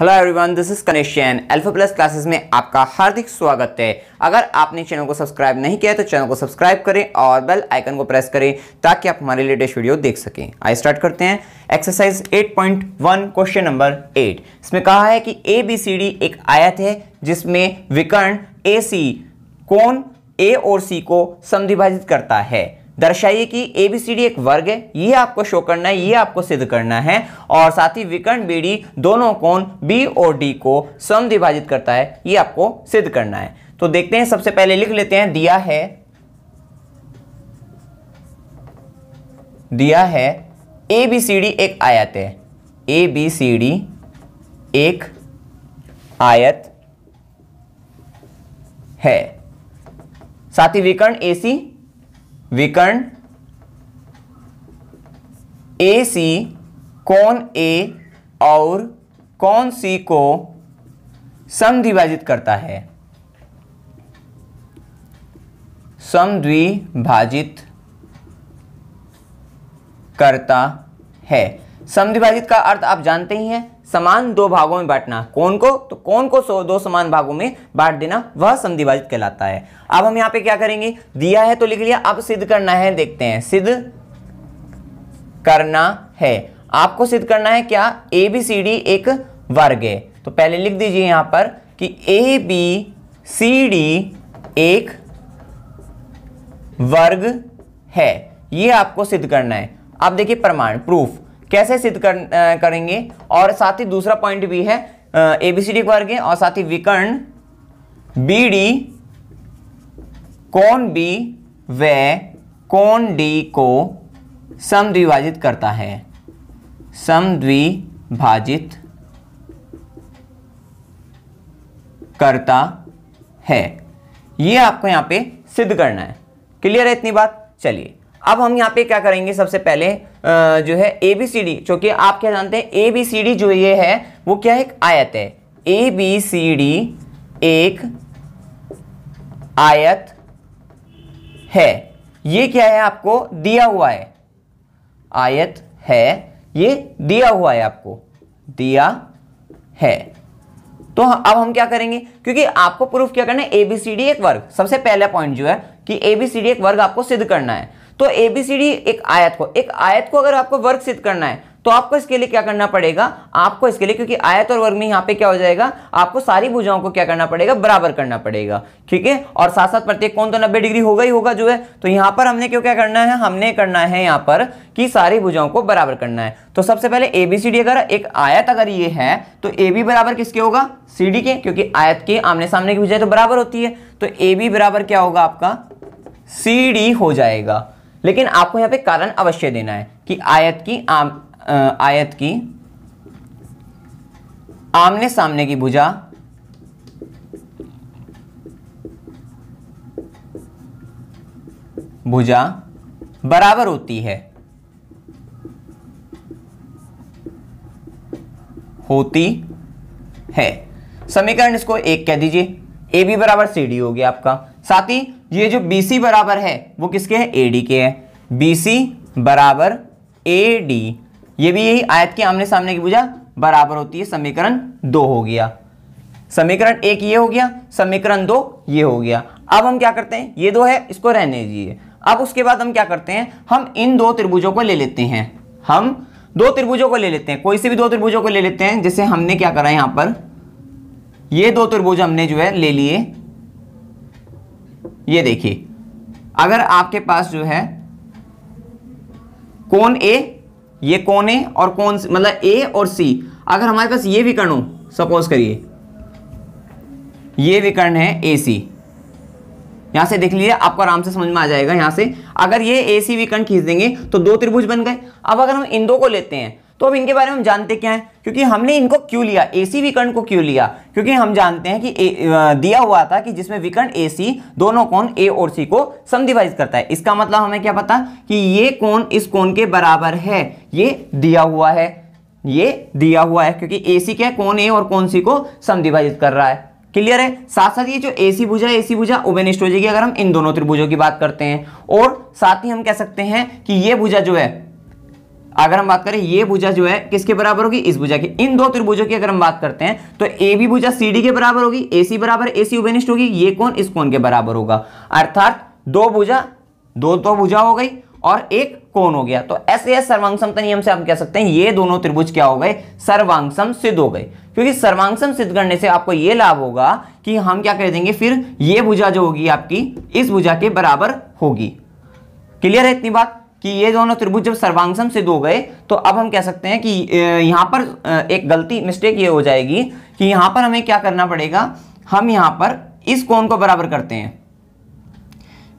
hello everyone this is कनेशियन alpha plus classes में आपका हार्दिक स्वागत है अगर आपने चैनल को सब्सक्राइब नहीं किया तो चैनल को सब्सक्राइब करें और बेल आइकन को प्रेस करें ताकि आप हमारे लेटेस्ट वीडियो देख सकें आइए स्टार्ट करते हैं एक्सरसाइज 8.1 क्वेश्चन नंबर 8 इसमें कहा है कि ए बी सी डी एक आयत है जिसमें विकर्ण ए सी कौन ए और सी को संधिभाजित करता है दर्शाइए कि ए बी सी डी एक वर्ग है ये आपको शो करना है ये आपको सिद्ध करना है और साथ ही विकर्ण बी डी दोनों कोण बी और डी को सम विभाजित करता है ये आपको सिद्ध करना है तो देखते हैं सबसे पहले लिख लेते हैं दिया है दिया है ए बी सी डी एक आयत है ए बी सी डी एक आयत है साथ ही विकर्ण ए सी विकर्ण ए सी कौन ए और कौन सी को समद्विभाजित करता है समद्विभाजित करता है समद्विभाजित का अर्थ आप जानते ही हैं समान दो भागों में बांटना कौन को तो कौन को सो दो समान भागों में बांट देना वह समद्विभाजित कहलाता है अब हम यहाँ पे क्या करेंगे दिया है तो लिख लिया अब सिद्ध करना है देखते हैं सिद्ध करना है आपको सिद्ध करना है क्या ए बी सी डी एक वर्ग है तो पहले लिख दीजिए यहां पर कि ए बी सी डी एक वर्ग है ये आपको सिद्ध करना है अब देखिए प्रमाण प्रूफ कैसे सिद्ध कर, करेंगे और साथ ही दूसरा पॉइंट भी है एबीसीडी को वर्ग और साथ ही विकर्ण बी डी कौन बी व कौन डी को समद्विभाजित करता है समद्विभाजित करता है ये आपको यहां पे सिद्ध करना है क्लियर है इतनी बात चलिए अब हम यहां पे क्या करेंगे सबसे पहले जो है ए बी सी डी चूंकि आप क्या जानते हैं ए बी सी डी जो ये है वो क्या है एक आयत है ए बी सी डी एक आयत है ये क्या है आपको दिया हुआ है आयत है ये दिया हुआ है आपको दिया है तो अब हम क्या करेंगे क्योंकि आपको प्रूफ क्या करना है एबीसीडी एक वर्ग सबसे पहला पॉइंट जो है कि एबीसीडी एक वर्ग आपको सिद्ध करना है तो एबीसीडी एक आयत को एक आयत को अगर आपको वर्ग सिद्ध करना है तो आपको इसके लिए क्या करना पड़ेगा आपको इसके लिए क्योंकि आयत और वर्ग में यहां पे क्या हो जाएगा आपको सारी भुजाओं को क्या करना पड़ेगा बराबर करना पड़ेगा ठीक है और साथ साथ प्रत्येक कौन तो नब्बे डिग्री होगा ही होगा जो है तो यहां पर हमने क्यों क्या करना है हमने करना है यहां पर कि सारी भुजाओं को बराबर करना है तो सबसे पहले एबीसीडी अगर एक आयत अगर ये है तो ए बी बराबर किसके होगा सी डी के क्योंकि आयत के आमने सामने की भुजाएं तो बराबर होती है तो ए बी बराबर क्या होगा आपका सी डी हो जाएगा लेकिन आपको यहां पे कारण अवश्य देना है कि आयत की आम आ, आयत की आमने सामने की भुजा भुजा बराबर होती है होती है समीकरण इसको एक कह दीजिए ए बी बराबर सी डी हो गया आपका साथ ही ये जो BC बराबर है वो किसके है ए डी के है बी सी बराबर ए डी ये भी यही आयत के आमने सामने की भुजा बराबर होती है समीकरण दो हो गया समीकरण एक ये हो गया समीकरण दो ये हो गया अब हम क्या करते हैं ये दो है इसको रहने दीजिए अब उसके बाद हम क्या करते हैं हम इन दो त्रिभुजों को ले लेते हैं हम दो त्रिभुजों को ले लेते हैं कोई से भी दो त्रिभुजों को ले लेते हैं जैसे हमने क्या करा यहां पर ये दो त्रिभुज हमने जो है ले लिए ये देखिए अगर आपके पास जो है कौन ए ये कौन ए और कौन मतलब ए और सी अगर हमारे पास ये विकर्ण हो सपोज करिए ये विकर्ण है ए सी यहां से देख लीजिए आपको आराम से समझ में आ जाएगा यहां से अगर ये ए सी विकर्ण खींच देंगे तो दो त्रिभुज बन गए अब अगर हम इन दो को लेते हैं तो अब इनके बारे में हम जानते क्या है क्योंकि हमने इनको क्यों लिया एसी विकर्ण को क्यों लिया क्योंकि हम जानते हैं कि ए, दिया हुआ था कि जिसमें विकर्ण एसी दोनों कोण ए और सी को समिवाइज करता है इसका मतलब हमें क्या पता कि ये कोण इस कोण के बराबर है ये दिया हुआ है ये दिया हुआ है क्योंकि ए सी क्या कौन ए और कौन सी को समिभाजित कर रहा है क्लियर है साथ साथ ये जो एसी भुजा एसी भुजा ओबेनिस्ट हो जाएगी अगर हम इन दोनों त्रिभुजों की बात करते हैं और साथ ही हम कह सकते हैं कि ये भुजा जो है अगर हम बात करें ये भुजा जो है किसके बराबर होगी इस भुजा की इन दो त्रिभुजों की अगर हम बात करते हैं तो ए बी भुजा सी डी के बराबर होगी ए सी बराबर ए सी उबेनिस्ट होगी ये कौन इस कौन के बराबर होगा अर्थात दो भुजा दो दो भुजा हो गई और एक कौन हो गया तो ऐसे सर्वांग तो नियम से हम कह सकते हैं ये दोनों त्रिभुज क्या हो गए सर्वांगसम सिद्ध हो गए क्योंकि सर्वांगसम सिद्ध करने से आपको ये लाभ होगा कि हम क्या कह देंगे फिर ये भुजा जो होगी आपकी इस भुजा के बराबर होगी क्लियर है इतनी बात कि ये दोनों त्रिभुज जब सर्वांगसम सिद्ध हो गए तो अब हम कह सकते हैं कि यहाँ पर एक गलती मिस्टेक ये हो जाएगी कि यहाँ पर हमें क्या करना पड़ेगा हम यहाँ पर इस कोण को बराबर करते हैं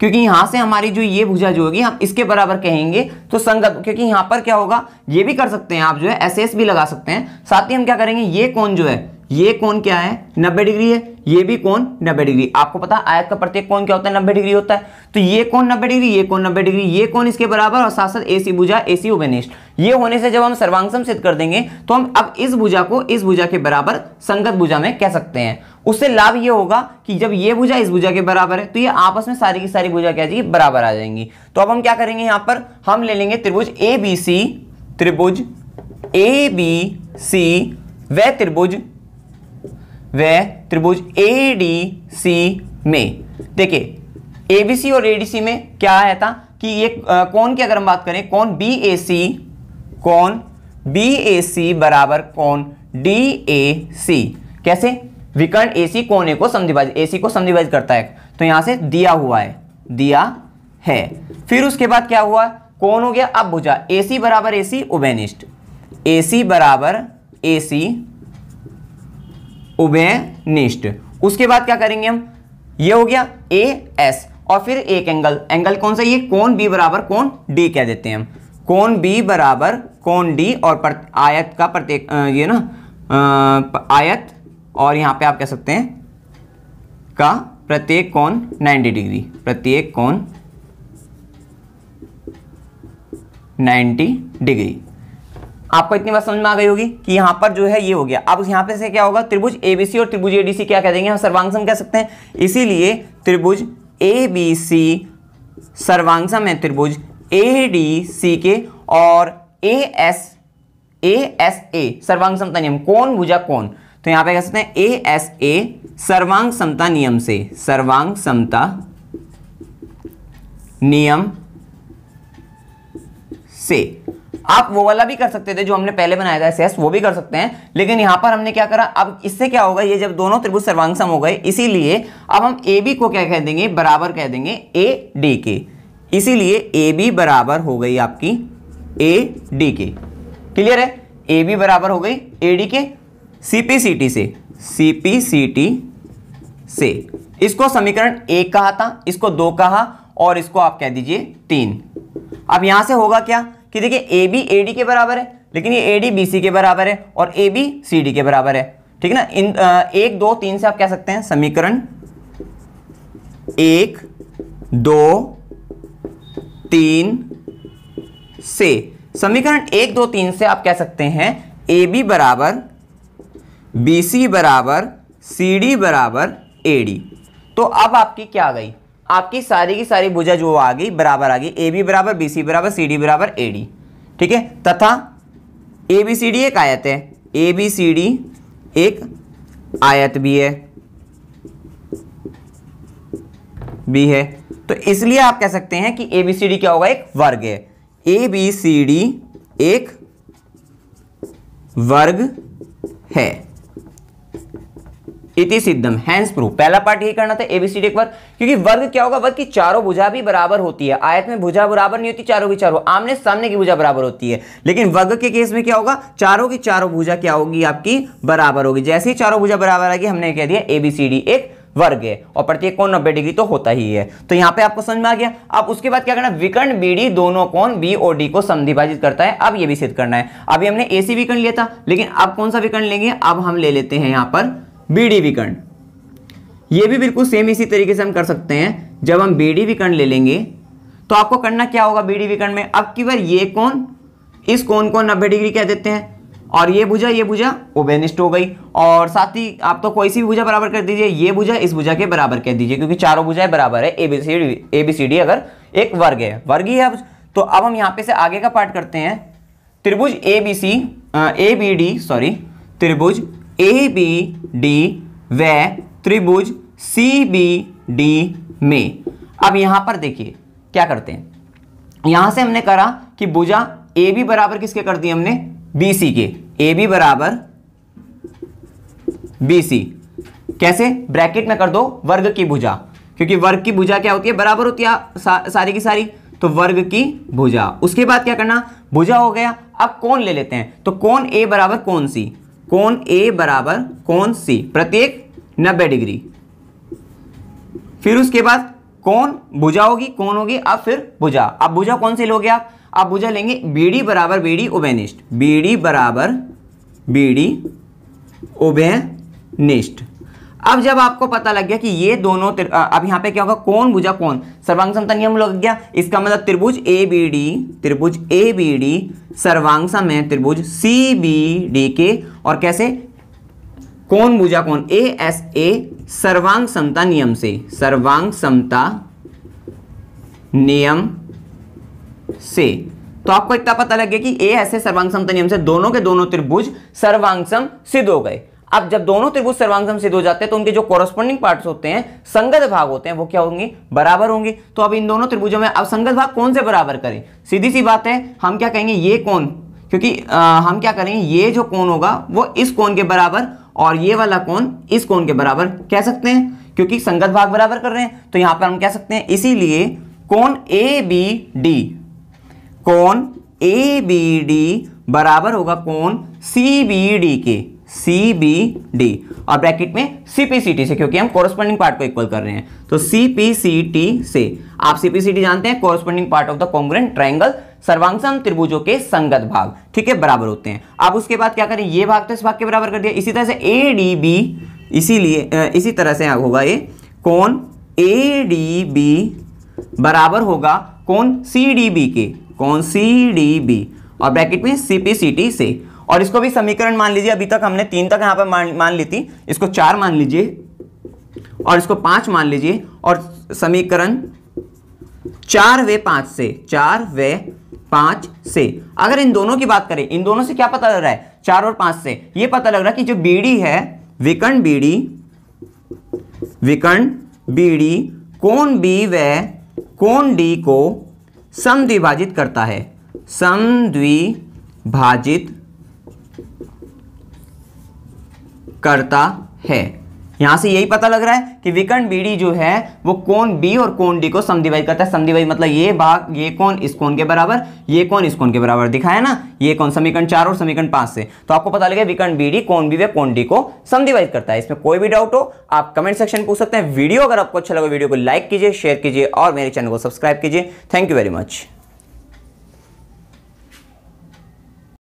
क्योंकि यहाँ से हमारी जो ये भुजा जो होगी हम इसके बराबर कहेंगे तो संगत क्योंकि यहाँ पर क्या होगा ये भी कर सकते हैं आप जो है एस भी लगा सकते हैं साथ ही हम क्या करेंगे ये कौन जो है ये कौन क्या है नब्बे डिग्री है ये भी कौन नब्बे डिग्री आपको पता आयत का प्रत्येक कौन क्या होता है नब्बे डिग्री होता है तो ये कौन नब्बे डिग्री ये कौन नब्बे डिग्री ये कौन इसके बराबर और साथ साथ ए सी भुजा ए सी उभनिष्ठ ये होने से जब हम सर्वांगसम सिद्ध कर देंगे तो हम अब इस भुजा को इस भुजा के बराबर संगत भुजा में कह सकते हैं उससे लाभ ये होगा कि जब ये भुजा इस भुजा के बराबर है तो ये आपस में सारी की सारी भुजा क्या बराबर आ जाएंगी तो अब हम क्या करेंगे यहां पर हम ले लेंगे त्रिभुज ए बी सी त्रिभुज ए बी सी वह त्रिभुज वह त्रिभुज ए डी सी में देखिए ए बी सी और ए डी सी में क्या है था कि ये कौन की अगर हम बात करें कौन बी ए सी कौन बी ए सी बराबर कौन डी ए सी कैसे विकर्ण ए सी कोने को समधिभाज ए सी को समधिभाज करता है तो यहां से दिया हुआ है दिया है फिर उसके बाद क्या हुआ कौन हो गया अब भुजा ए सी बराबर ए सी उभनिष्ठ ए सी बराबर ए सी निष्ट उसके बाद क्या करेंगे हम ये हो गया ए एस और फिर एक एंगल एंगल कौन सा ये कौन बी बराबर कौन डी कह देते हैं हम कौन बी बराबर कौन डी और पर, आयत का प्रत्येक ये ना आ, आयत और यहां पे आप कह सकते हैं का प्रत्येक कौन 90 डिग्री प्रत्येक कौन 90 डिग्री आपको इतनी बात समझ में आ गई होगी कि यहाँ पर जो है ये हो गया अब यहाँ पे से क्या होगा त्रिभुज एबीसी और त्रिभुज एडीसी क्या कह देंगे हम सर्वांगसम कह सकते हैं इसीलिए त्रिभुज एबीसी सर्वांगसम है त्रिभुज एडीसी के और A S A S A सर्वांग समता नियम कौन भुजा कौन तो यहाँ पे कह सकते हैं ए एस ए सर्वांग समता नियम से सर्वांग समता नियम से आप वो वाला भी कर सकते थे जो हमने पहले बनाया था एस वो भी कर सकते हैं लेकिन यहां पर हमने क्या करा अब इससे क्या होगा ये जब दोनों त्रिभुज सर्वांगसम हो गए इसीलिए अब हम ए बी को क्या कह देंगे बराबर कह देंगे ए डी के इसीलिए ए बी बराबर हो गई आपकी ए डी के क्लियर है ए बी बराबर हो गई ए डी के सी पी सी टी से सी पी सी टी से इसको समीकरण एक कहा था इसको दो कहा और इसको आप कह दीजिए तीन अब यहां से होगा क्या कि देखिए ए बी ए डी के बराबर है लेकिन ये ए डी बी सी के बराबर है और ए बी सी डी के बराबर है ठीक है ना इन आ, एक दो तीन से आप कह सकते हैं समीकरण एक दो तीन से समीकरण एक दो तीन से आप कह सकते हैं ए बी बराबर बी सी बराबर सी डी बराबर ए डी तो अब आपकी क्या आ गई आपकी सारी की सारी भुजा जो आ गई बराबर आ गई ए बी बराबर बी सी बराबर सी डी बराबर ए डी ठीक है तथा ए बी सी डी एक आयत है ए बी सी डी एक आयत भी है बी है तो इसलिए आप कह सकते हैं कि ए बी सी डी क्या होगा एक वर्ग है ए बी सी डी एक वर्ग है इति सिद्धम हैंस प्रूफ पहला पार्ट यही करना था एबीसीडी एक बार क्योंकि वर्ग क्या होगा वर्ग की चारों भुजा भी बराबर होती है आयत में भुजा बराबर नहीं होती चारों की चारों आमने सामने की भुजा बराबर होती है लेकिन वर्ग के केस में क्या होगा चारों की चारों भुजा क्या होगी आपकी बराबर होगी जैसे ही चारों भुजा बराबर आएगी हमने कह दिया एबीसीडी एक वर्ग है और प्रत्येक कौन नब्बे डिग्री तो होता ही है तो यहाँ पे आपको समझ में आ गया अब उसके बाद क्या करना विकर्ण बीडी दोनों कौन बी और डी को समधिभाजित करता है अब ये भी सिद्ध करना है अभी हमने एसी विकर्ण लिया था लेकिन अब कौन सा विकर्ण लेंगे अब हम ले लेते हैं यहाँ पर बी डी विकर्ण ये भी बिल्कुल सेम इसी तरीके से हम कर सकते हैं जब हम बी डी विकर्ण ले लेंगे तो आपको करना क्या होगा बी डी विकर्ण में अब की बार ये कौन इस कौन को नब्बे डिग्री कह देते हैं और ये भुजा ये भुजा ओबेनिस्ट हो गई और साथ ही आप तो कोई सी भुजा बराबर कर दीजिए ये भुजा इस भुजा के बराबर कह दीजिए क्योंकि चारों भुजाएं बराबर है A B C D A B C D अगर एक वर्ग है वर्ग ही है तो अब हम यहाँ पे से आगे का पार्ट करते हैं त्रिभुज A B C A B D sorry त्रिभुज ए बी डी व त्रिभुज सी बी डी में अब यहां पर देखिए क्या करते हैं यहां से हमने करा कि भुजा ए बी बराबर किसके कर दिए हमने बी सी के ए बी बराबर बी सी कैसे ब्रैकेट में कर दो वर्ग की भुजा क्योंकि वर्ग की भुजा क्या होती है बराबर होती है सा, सारी की सारी तो वर्ग की भुजा उसके बाद क्या करना भुजा हो गया अब कौन ले लेते हैं तो कौन ए बराबर कौन सी कोण ए बराबर कोण सी प्रत्येक 90 डिग्री फिर उसके बाद कौन भुजा होगी कौन होगी अब फिर भुजा अब भुजा कौन सी लोगे आप अब भुजा लेंगे बीडी बराबर बीडी ओबेनिस्ट बीडी बराबर बीडी ओबेनिस्ट अब जब आपको पता लग गया कि ये दोनों अब यहाँ पे क्या होगा कौन बुझा कौन सर्वांग समता नियम लग गया इसका मतलब त्रिभुज ए बी डी त्रिभुज ए बी डी सर्वांग सम त्रिभुज सी बी डी के और कैसे कौन बुझा कौन ए एस ए सर्वांग समता नियम से सर्वांग समता नियम से तो आपको इतना पता लग गया कि ए ऐसे सर्वांग समता नियम से दोनों के दोनों त्रिभुज सर्वांग सम सिद्ध हो गए अब जब दोनों त्रिभुज सर्वांगसम सिद्ध हो जाते हैं तो उनके जो कॉरस्पॉन्डिंग पार्ट्स होते हैं संगत भाग होते हैं वो क्या होंगे बराबर होंगे तो अब इन दोनों त्रिभुजों में अब संगत भाग कौन से बराबर करें सीधी सी बात है हम क्या कहेंगे ये कौन क्योंकि आ, हम क्या करेंगे ये जो कौन होगा वो इस कौन के बराबर और ये वाला कौन इस कौन के बराबर कह सकते हैं क्योंकि संगत भाग बराबर कर रहे हैं तो यहां पर हम कह सकते हैं इसीलिए कौन ए बी डी कौन ए बी डी बराबर होगा कौन सी बी डी के सी बी डी और ब्रैकेट में सी पी सी टी से क्योंकि हम कॉरस्पॉन्डिंग पार्ट को इक्वल कर रहे हैं तो सी पी सी टी से आप सी पी सी टी जानते हैं corresponding part of the congruent triangle सर्वांगसम त्रिभुजों के संगत भाग ठीक है बराबर होते हैं आप उसके बाद क्या करें ये भाग तो इस भाग के बराबर कर दिया इसी तरह से ए डी बी इसीलिए इसी तरह से होगा ये कौन ए डी बी बराबर होगा कौन सी डी बी के कौन सी डी बी और ब्रैकेट में सी पी सी टी से और इसको भी समीकरण मान लीजिए अभी तक हमने तीन तक यहां पर मान मान ली थी इसको चार मान लीजिए और इसको पांच मान लीजिए और समीकरण चार वे पांच से चार वे पांच से अगर इन दोनों की बात करें इन दोनों से क्या पता लग रहा है चार और पांच से यह पता लग रहा है कि जो बीड़ी है विकर्ण बीड़ी विकर्ण बीड़ी कोण बी व कोण डी को समद्विभाजित करता है समद्विभाजित करता है यहां से यही पता लग रहा है कि विकर्ण बीडी जो है वो कोण बी और कोण डी को समिवाई करता है समिवाई मतलब ये भाग ये कौन इस कोण के बराबर ये कौन इस कोण के बराबर दिखाया ना ये कौन समीकरण चार और समीकरण पांच से तो आपको पता लगे विकर्ण बीडी कोण बी व कोण डी को समिवाई करता है इसमें कोई भी डाउट हो आप कमेंट सेक्शन पूछ सकते हैं वीडियो अगर आपको अच्छा लगे वीडियो को लाइक कीजिए शेयर कीजिए और मेरे चैनल को सब्सक्राइब कीजिए थैंक यू वेरी मच